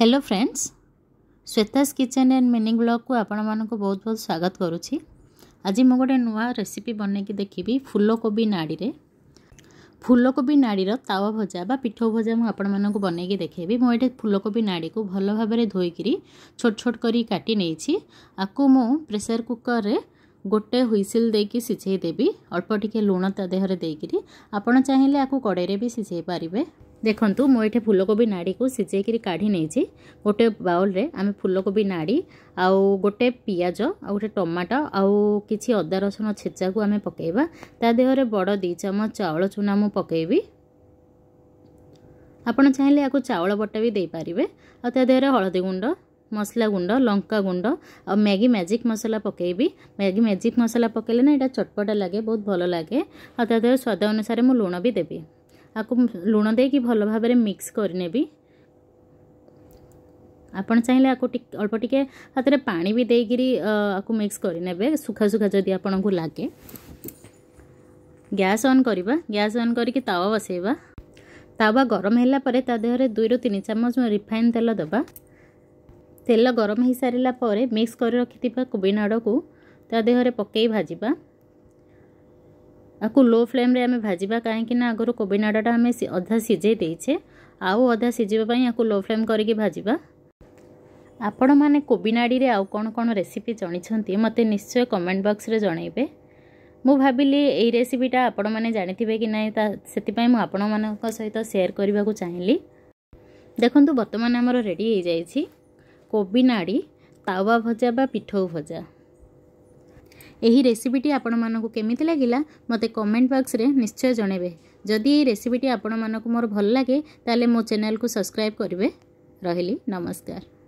hello friends Shweta's kitchen and mini ବ୍ଲଗ୍କୁ ଆପଣମାନଙ୍କୁ ବହୁତ ବହୁତ ସ୍ୱାଗତ କରୁଛି ଆଜି ମୁଁ ଗୋଟେ ନୂଆ ରେସିପି ବନେଇକି ଦେଖିବି ଫୁଲକୋବି ନାଡ଼ିରେ ଫୁଲକୋବି ନାଡ଼ିର ତାୱ ଭଜା ବା ପିଠଉ ଭଜା ମୁଁ ଆପଣମାନଙ୍କୁ ବନେଇକି ଦେଖେଇବି ମୁଁ ଏଠି ଫୁଲକୋବି ନାଡ଼ିକୁ ଭଲ ଭାବରେ ଧୋଇକିରି ଛୋଟ ଛୋଟ କରିକି କାଟି ନେଇଛି ଆକୁ ମୁଁ ପ୍ରେସର୍ କୁକର୍ରେ ଗୋଟେ ହୁଇସିଲ୍ ଦେଇକି ସିଝେଇ ଦେବି ଅଳ୍ପ ଟିକିଏ ଲୁଣ ତା ଦେହରେ ଦେଇକିରି ଆପଣ ଚାହିଁଲେ ଆକୁ କଡ଼େଇରେ ବି ସିଝେଇ ପାରିବେ ଦେଖନ୍ତୁ ମୁଁ ଏଠି ଫୁଲକୋବି ନାଡ଼ିକୁ ସିଝେଇକିରି କାଢ଼ି ନେଇଛି ଗୋଟେ ବାଉଲ୍ରେ ଆମେ ଫୁଲକୋବି ନାଡ଼ି ଆଉ ଗୋଟେ ପିଆଜ ଆଉ ଗୋଟେ ଟମାଟୋ ଆଉ କିଛି ଅଦା ରସୁଣ ଛେଚାକୁ ଆମେ ପକାଇବା ତା ଦେହରେ ବଡ଼ ଦୁଇ ଚାମଚ ଚାଉଳ ଚୁନା ମୁଁ ପକାଇବି ଆପଣ ଚାହିଁଲେ ଆକୁ ଚାଉଳ ବଟା ବି ଦେଇପାରିବେ ଆଉ ତା ଦେହରେ ହଳଦୀ ଗୁଣ୍ଡ ମସଲା ଗୁଣ୍ଡ ଲଙ୍କା ଗୁଣ୍ଡ ଆଉ ମ୍ୟାଗି ମ୍ୟାଜିକ୍ ମସଲା ପକାଇବି ମ୍ୟାଗି ମ୍ୟାଜିକ୍ ମସଲା ପକାଇଲେ ନା ଏଇଟା ଚଟପଟା ଲାଗେ ବହୁତ ଭଲ ଲାଗେ ଆଉ ତା ଦେହରେ ସ୍ୱାଦ ଅନୁସାରେ ମୁଁ ଲୁଣ ବି ଦେବି आपको लुण दे कि भल भाव मिक्स करे आपन चाहिए अल्प टिके हाथ में पा भी देकर आपको मिक्स करे सुखा सुखा जदि आपन लगे गैस ऑन करवा गैस ऑन करवा बसईवा तावा गरम है देह दुई रु तीन चामच रिफाइन तेल देवा तेल गरम हो सारापर मिक्स कर रखी कोबी नाड़ को देह पकई भाजवा ଆକୁ ଲୋ ଫ୍ଲେମ୍ରେ ଆମେ ଭାଜିବା କାହିଁକି ନା ଆଗରୁ କୋବି ନାଡ଼ଟା ଆମେ ଅଧା ସିଝେଇ ଦେଇଛେ ଆଉ ଅଧା ସିଝିବା ପାଇଁ ଆକୁ ଲୋ ଫ୍ଲେମ୍ କରିକି ଭାଜିବା ଆପଣମାନେ କୋବି ନାଡ଼ିରେ ଆଉ କ'ଣ କ'ଣ ରେସିପି ଜାଣିଛନ୍ତି ମୋତେ ନିଶ୍ଚୟ କମେଣ୍ଟ ବକ୍ସରେ ଜଣାଇବେ ମୁଁ ଭାବିଲି ଏଇ ରେସିପିଟା ଆପଣମାନେ ଜାଣିଥିବେ କି ନାହିଁ ତା ସେଥିପାଇଁ ମୁଁ ଆପଣମାନଙ୍କ ସହିତ ସେୟାର କରିବାକୁ ଚାହିଁଲି ଦେଖନ୍ତୁ ବର୍ତ୍ତମାନ ଆମର ରେଡ଼ି ହୋଇଯାଇଛି କୋବି ନାଡ଼ି ତାୱା ଭଜା ବା ପିଠଉ ଭଜା ଏହି ରେସିପିଟି ଆପଣମାନଙ୍କୁ କେମିତି ଲାଗିଲା ମୋତେ କମେଣ୍ଟ ବକ୍ସରେ ନିଶ୍ଚୟ ଜଣେଇବେ ଯଦି ଏହି ରେସିପିଟି ଆପଣମାନଙ୍କୁ ମୋର ଭଲ ଲାଗେ ତାହେଲେ ମୋ ଚ୍ୟାନେଲକୁ ସବସ୍କ୍ରାଇବ୍ କରିବେ ରହିଲି ନମସ୍କାର